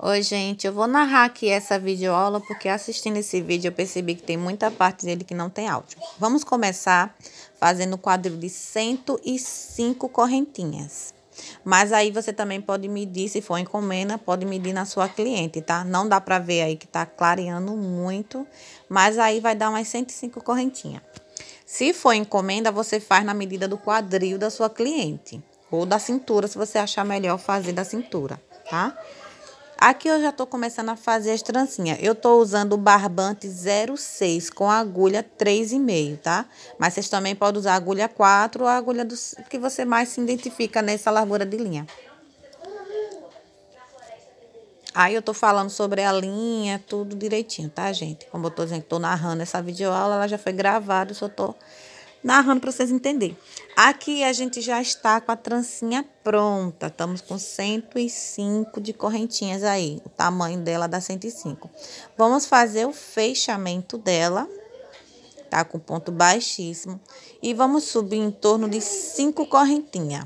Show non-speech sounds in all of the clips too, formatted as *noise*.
Oi, gente, eu vou narrar aqui essa videoaula porque assistindo esse vídeo eu percebi que tem muita parte dele que não tem áudio. Vamos começar fazendo o quadril de 105 correntinhas. Mas aí você também pode medir, se for encomenda, pode medir na sua cliente, tá? Não dá pra ver aí que tá clareando muito, mas aí vai dar umas 105 correntinhas. Se for encomenda, você faz na medida do quadril da sua cliente. Ou da cintura, se você achar melhor fazer da cintura, tá? Tá? Aqui eu já estou começando a fazer as trancinhas. Eu estou usando o barbante 06 com agulha 3,5, tá? Mas vocês também podem usar agulha 4 ou a agulha do, que você mais se identifica nessa largura de linha. Aí eu tô falando sobre a linha, tudo direitinho, tá, gente? Como eu tô dizendo que tô narrando essa videoaula, ela já foi gravada, eu só tô narrando para vocês entenderem. Aqui a gente já está com a trancinha pronta. Estamos com 105 de correntinhas aí. O tamanho dela dá 105. Vamos fazer o fechamento dela. Tá com ponto baixíssimo. E vamos subir em torno de 5 correntinhas.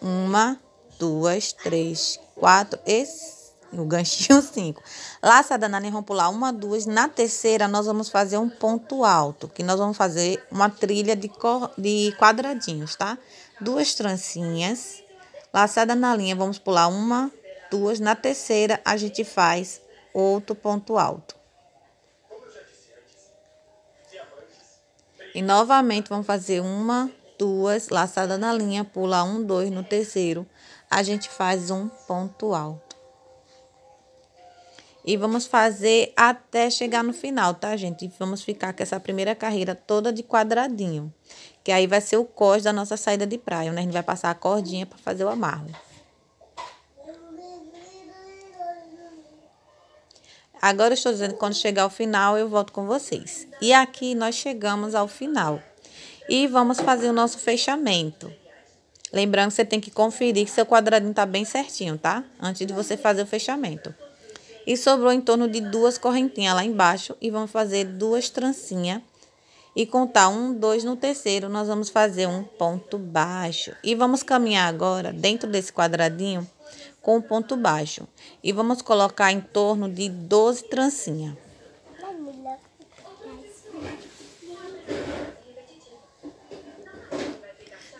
Uma, duas, três, quatro e cinco no ganchinho 5. Laçada na linha, vamos pular uma, duas. Na terceira, nós vamos fazer um ponto alto, que nós vamos fazer uma trilha de, cor, de quadradinhos, tá? Duas trancinhas. Laçada na linha, vamos pular uma, duas. Na terceira, a gente faz outro ponto alto. E novamente, vamos fazer uma, duas, laçada na linha, pula um, dois no terceiro, a gente faz um ponto alto e vamos fazer até chegar no final, tá, gente? E vamos ficar com essa primeira carreira toda de quadradinho. Que aí vai ser o cos da nossa saída de praia, né? a gente vai passar a cordinha para fazer o amarro. Agora eu estou dizendo que quando chegar ao final eu volto com vocês. E aqui nós chegamos ao final. E vamos fazer o nosso fechamento. Lembrando que você tem que conferir que seu quadradinho está bem certinho, tá? Antes de você fazer o fechamento. E sobrou em torno de duas correntinhas lá embaixo. E vamos fazer duas trancinhas. E contar um, dois no terceiro, nós vamos fazer um ponto baixo. E vamos caminhar agora dentro desse quadradinho com o ponto baixo. E vamos colocar em torno de 12 trancinhas.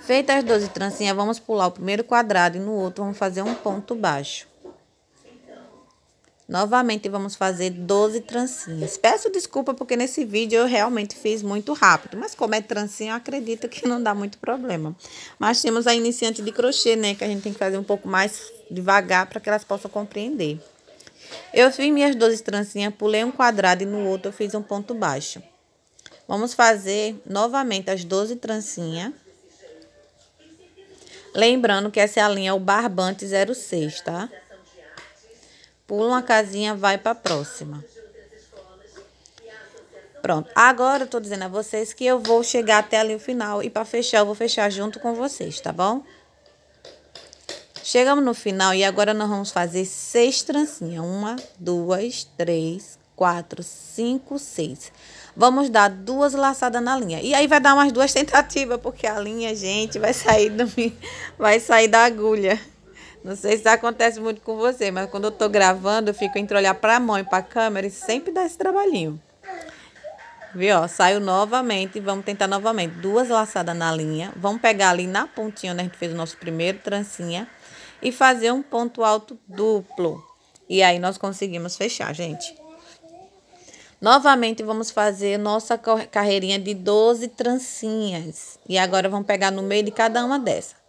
Feitas as 12 trancinhas, vamos pular o primeiro quadrado e no outro vamos fazer um ponto baixo. Novamente vamos fazer 12 trancinhas. Peço desculpa porque nesse vídeo eu realmente fiz muito rápido, mas como é trancinha, eu acredito que não dá muito problema. Mas temos a iniciante de crochê, né, que a gente tem que fazer um pouco mais devagar para que elas possam compreender. Eu fiz minhas 12 trancinhas, pulei um quadrado e no outro eu fiz um ponto baixo. Vamos fazer novamente as 12 trancinhas. Lembrando que essa é a linha o barbante 06, tá? Tá? Pula uma casinha, vai para a próxima. Pronto. Agora eu tô dizendo a vocês que eu vou chegar até ali o final e para fechar eu vou fechar junto com vocês, tá bom? Chegamos no final e agora nós vamos fazer seis trancinhas. Uma, duas, três, quatro, cinco, seis. Vamos dar duas laçadas na linha. E aí vai dar umas duas tentativas, porque a linha, gente, vai sair, do, vai sair da agulha. Não sei se acontece muito com você, mas quando eu tô gravando, eu fico entre olhar pra mão e pra câmera e sempre dá esse trabalhinho. Viu? Ó, saiu novamente e vamos tentar novamente. Duas laçadas na linha. Vamos pegar ali na pontinha onde a gente fez o nosso primeiro trancinha. E fazer um ponto alto duplo. E aí nós conseguimos fechar, gente. Novamente vamos fazer nossa carreirinha de 12 trancinhas. E agora vamos pegar no meio de cada uma dessa.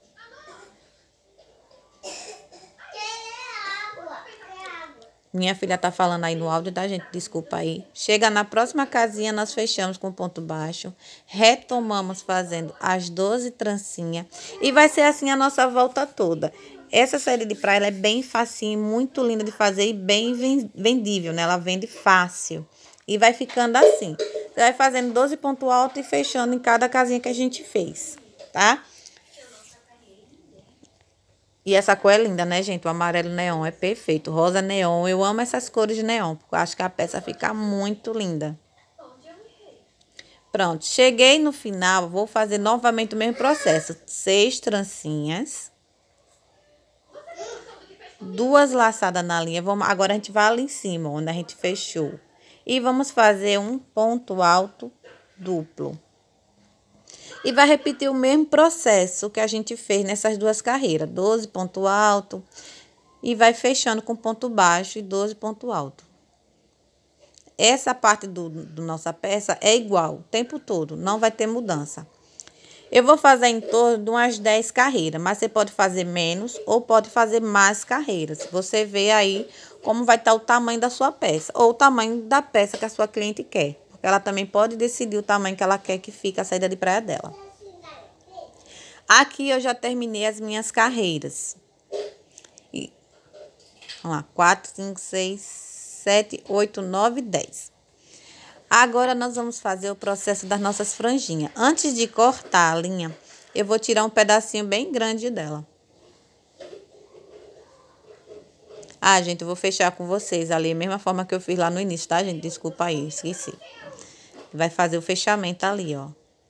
Minha filha tá falando aí no áudio, tá, gente? Desculpa aí. Chega na próxima casinha, nós fechamos com ponto baixo. Retomamos fazendo as 12 trancinhas. E vai ser assim a nossa volta toda. Essa série de praia é bem facinho, muito linda de fazer e bem vendível, né? Ela vende fácil. E vai ficando assim. Você vai fazendo 12 ponto alto e fechando em cada casinha que a gente fez, tá? E essa cor é linda, né, gente? O amarelo neon é perfeito. Rosa neon, eu amo essas cores de neon, porque eu acho que a peça fica muito linda. Pronto, cheguei no final, vou fazer novamente o mesmo processo. Seis trancinhas. Duas laçadas na linha. Vamos, agora a gente vai ali em cima, onde a gente fechou. E vamos fazer um ponto alto duplo. E vai repetir o mesmo processo que a gente fez nessas duas carreiras, 12 ponto alto, e vai fechando com ponto baixo e 12 ponto alto. Essa parte do, do nossa peça é igual o tempo todo, não vai ter mudança. Eu vou fazer em torno de umas 10 carreiras, mas você pode fazer menos ou pode fazer mais carreiras. Você vê aí como vai estar o tamanho da sua peça ou o tamanho da peça que a sua cliente quer. Ela também pode decidir o tamanho que ela quer que fique a saída de praia dela. Aqui eu já terminei as minhas carreiras. E, vamos lá, 4, 5, 6, 7, 8, 9, 10. Agora nós vamos fazer o processo das nossas franjinhas. Antes de cortar a linha, eu vou tirar um pedacinho bem grande dela. Ah, gente, eu vou fechar com vocês ali, a mesma forma que eu fiz lá no início, tá, gente? Desculpa aí, esqueci. Vai fazer o fechamento ali, ó.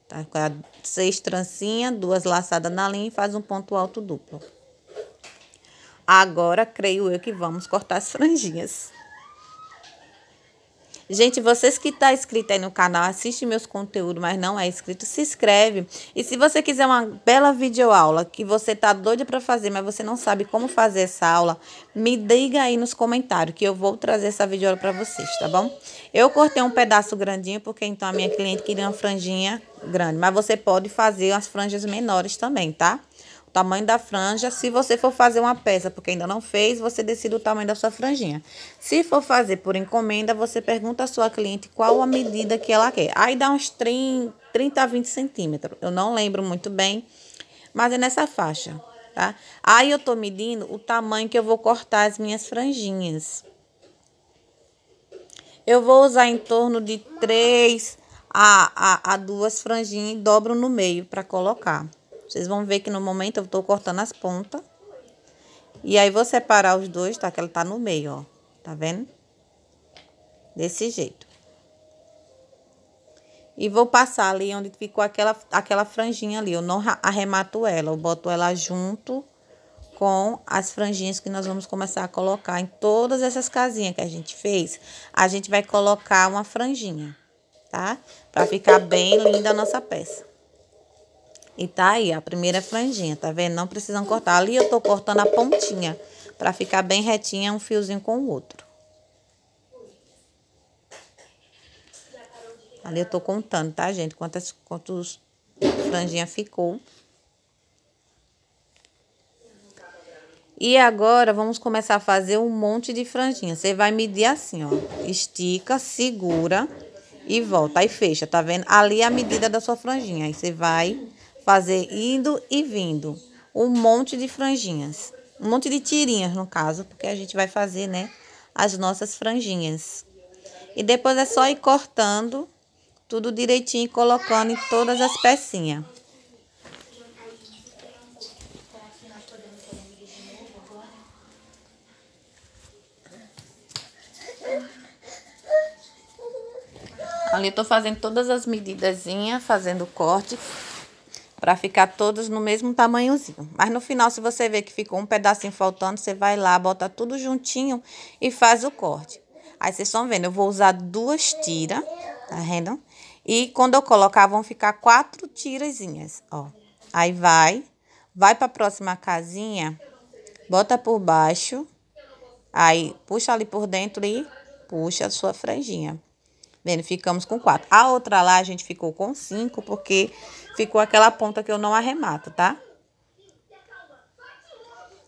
Tá? Com seis trancinhas, duas laçadas na linha e faz um ponto alto duplo. Agora, creio eu que vamos cortar as franjinhas. Gente, vocês que estão tá inscritos aí no canal, assiste meus conteúdos, mas não é inscrito, se inscreve. E se você quiser uma bela videoaula que você tá doida para fazer, mas você não sabe como fazer essa aula, me diga aí nos comentários que eu vou trazer essa videoaula para vocês, tá bom? Eu cortei um pedaço grandinho porque então a minha cliente queria uma franjinha grande, mas você pode fazer as franjas menores também, tá? tamanho da franja, se você for fazer uma peça, porque ainda não fez, você decide o tamanho da sua franjinha. Se for fazer por encomenda, você pergunta à sua cliente qual a medida que ela quer. Aí dá uns 30, 30 a 20 centímetros. Eu não lembro muito bem, mas é nessa faixa, tá? Aí eu tô medindo o tamanho que eu vou cortar as minhas franjinhas. Eu vou usar em torno de 3 a, a, a duas franjinhas e dobro no meio para colocar. Vocês vão ver que no momento eu tô cortando as pontas. E aí, vou separar os dois, tá? Que ela tá no meio, ó. Tá vendo? Desse jeito. E vou passar ali onde ficou aquela, aquela franjinha ali. Eu não arremato ela, eu boto ela junto com as franjinhas que nós vamos começar a colocar em todas essas casinhas que a gente fez. A gente vai colocar uma franjinha, tá? Pra ficar bem linda a nossa peça. E tá aí a primeira franjinha, tá vendo? Não precisam cortar. Ali eu tô cortando a pontinha para ficar bem retinha um fiozinho com o outro. Ali eu tô contando, tá, gente? Quantas, quantos franjinha ficou. E agora, vamos começar a fazer um monte de franjinha. Você vai medir assim, ó. Estica, segura e volta. Aí fecha, tá vendo? Ali é a medida da sua franjinha. Aí você vai fazer indo e vindo um monte de franjinhas, um monte de tirinhas no caso, porque a gente vai fazer, né, as nossas franjinhas. E depois é só ir cortando tudo direitinho e colocando em todas as pecinhas. Ali eu tô fazendo todas as medidazinhas, fazendo corte para ficar todos no mesmo tamanhozinho. Mas no final, se você ver que ficou um pedacinho faltando, você vai lá, bota tudo juntinho e faz o corte. Aí vocês estão vendo, eu vou usar duas tiras, tá vendo? E quando eu colocar, vão ficar quatro tirazinhas, ó. Aí vai, vai para a próxima casinha, bota por baixo, aí puxa ali por dentro e puxa a sua franjinha. Vendo? Ficamos com quatro. A outra lá a gente ficou com cinco, porque ficou aquela ponta que eu não arremato, tá?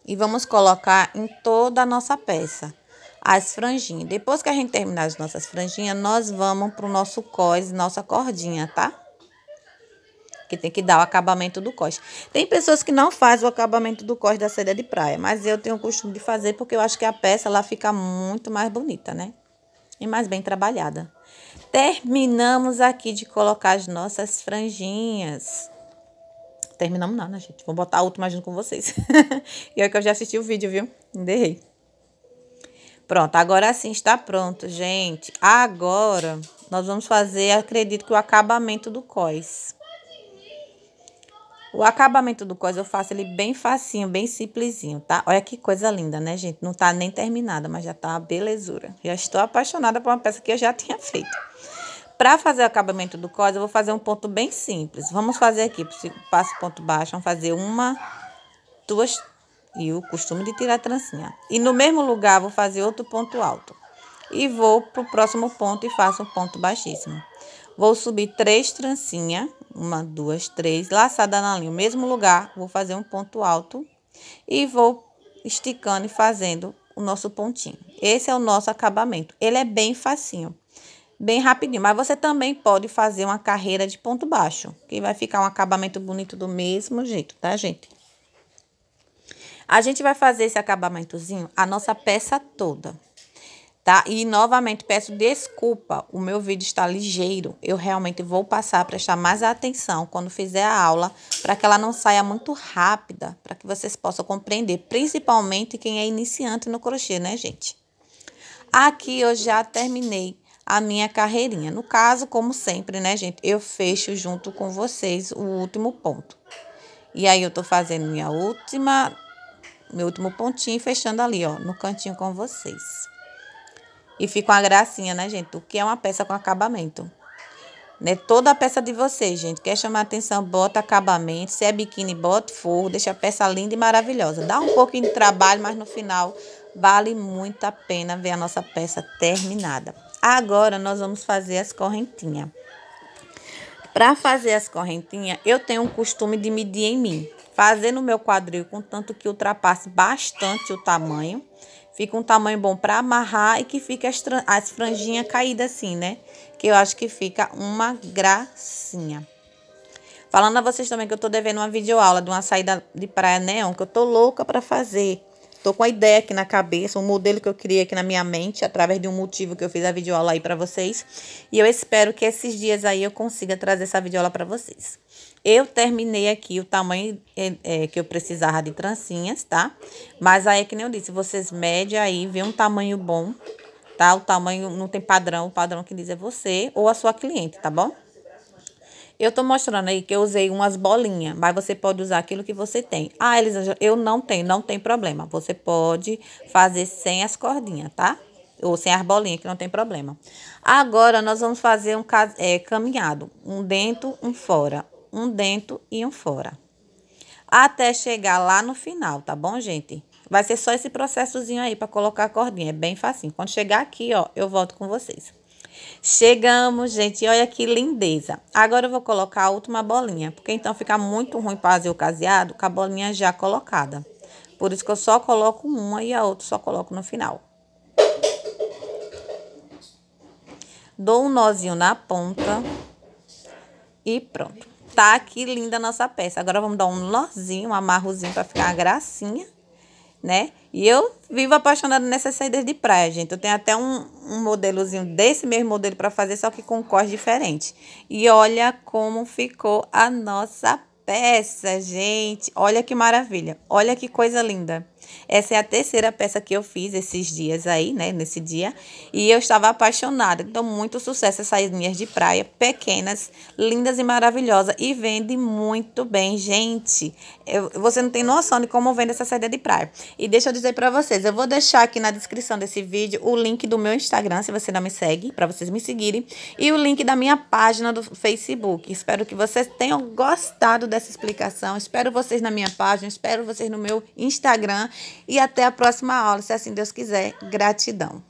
E vamos colocar em toda a nossa peça as franjinhas. Depois que a gente terminar as nossas franjinhas, nós vamos pro nosso cós, nossa cordinha, tá? Que tem que dar o acabamento do cós. Tem pessoas que não fazem o acabamento do cós da seda de praia, mas eu tenho o costume de fazer porque eu acho que a peça, lá fica muito mais bonita, né? E mais bem trabalhada. Terminamos aqui de colocar as nossas franjinhas. Terminamos não, né, gente? Vou botar a última junto com vocês. *laughs* e é que eu já assisti o vídeo, viu? Derrei. Pronto, agora sim está pronto, gente. Agora, nós vamos fazer, acredito que o acabamento do cós. O acabamento do cos eu faço ele bem facinho, bem simplesinho, tá? Olha que coisa linda, né, gente? Não tá nem terminada, mas já tá uma belezura. Já estou apaixonada por uma peça que eu já *laughs* tinha feito. Para fazer o acabamento do cos, eu vou fazer um ponto bem simples. Vamos fazer aqui, passo ponto baixo, vamos fazer uma, duas, e o costume de tirar a trancinha. E no mesmo lugar, vou fazer outro ponto alto. E vou pro próximo ponto e faço um ponto baixíssimo. Vou subir três trancinhas uma, duas, três, laçada na linha, mesmo lugar, vou fazer um ponto alto e vou esticando e fazendo o nosso pontinho. Esse é o nosso acabamento. Ele é bem facinho, bem rapidinho, mas você também pode fazer uma carreira de ponto baixo, que vai ficar um acabamento bonito do mesmo jeito, tá, gente? A gente vai fazer esse acabamentozinho a nossa peça toda tá? E novamente peço desculpa, o meu vídeo está ligeiro. Eu realmente vou passar a prestar mais atenção quando fizer a aula, para que ela não saia muito rápida, para que vocês possam compreender, principalmente quem é iniciante no crochê, né, gente? Aqui eu já terminei a minha carreirinha. No caso, como sempre, né, gente, eu fecho junto com vocês o último ponto. E aí eu tô fazendo minha última meu último pontinho fechando ali, ó, no cantinho com vocês. E fica uma gracinha, né, gente? O que é uma peça com acabamento? Né? Toda a peça de vocês, gente. Quer chamar atenção, bota acabamento. Se é biquíni, bota forro. Deixa a peça linda e maravilhosa. Dá um pouquinho de trabalho, mas no final vale muito a pena ver a nossa peça terminada. Agora nós vamos fazer as correntinhas. Para fazer as correntinhas, eu tenho um costume de medir em mim. Fazer no meu quadril, contanto que ultrapasse bastante o tamanho. Fica um tamanho bom para amarrar e que fica as, as franjinhas caídas assim, né? Que eu acho que fica uma gracinha. Falando a vocês também que eu tô devendo uma videoaula de uma saída de praia neon, que eu tô louca para fazer. Tô com a ideia aqui na cabeça, um modelo que eu criei aqui na minha mente, através de um motivo que eu fiz a videoaula aí para vocês. E eu espero que esses dias aí eu consiga trazer essa videoaula para vocês. Eu terminei aqui o tamanho é, é, que eu precisava de trancinhas, tá? Mas aí, é que nem eu disse, vocês medem aí, vê um tamanho bom, tá? O tamanho não tem padrão, o padrão que diz é você ou a sua cliente, tá bom? Eu tô mostrando aí que eu usei umas bolinhas, mas você pode usar aquilo que você tem. Ah, Elisângela, eu não tenho, não tem problema. Você pode fazer sem as cordinhas, tá? Ou sem as bolinhas, que não tem problema. Agora, nós vamos fazer um é, caminhado. Um dentro, um fora um dentro e um fora. Até chegar lá no final, tá bom, gente? Vai ser só esse processozinho aí para colocar a cordinha, é bem facinho. Quando chegar aqui, ó, eu volto com vocês. Chegamos, gente, olha que lindeza. Agora eu vou colocar a última bolinha, porque então fica muito ruim fazer o caseado com a bolinha já colocada. Por isso que eu só coloco uma e a outra só coloco no final. Dou um nozinho na ponta e pronto tá aqui linda a nossa peça. Agora vamos dar um nozinho, um amarrozinho para ficar uma gracinha, né? E eu vivo apaixonada nessas saídas de praia, gente. Eu tenho até um, um modelozinho desse mesmo modelo para fazer, só que com cores diferentes. E olha como ficou a nossa peça, gente. Olha que maravilha. Olha que coisa linda. Essa é a terceira peça que eu fiz esses dias aí, né? Nesse dia. E eu estava apaixonada. Então, muito sucesso essas linhas de praia. Pequenas, lindas e maravilhosas. E vende muito bem, gente. Eu, você não tem noção de como vende essa saída de praia. E deixa eu dizer para vocês. Eu vou deixar aqui na descrição desse vídeo o link do meu Instagram, se você não me segue, para vocês me seguirem. E o link da minha página do Facebook. Espero que vocês tenham gostado dessa explicação. Espero vocês na minha página. Espero vocês no meu Instagram. E até a próxima aula, se assim Deus quiser. Gratidão.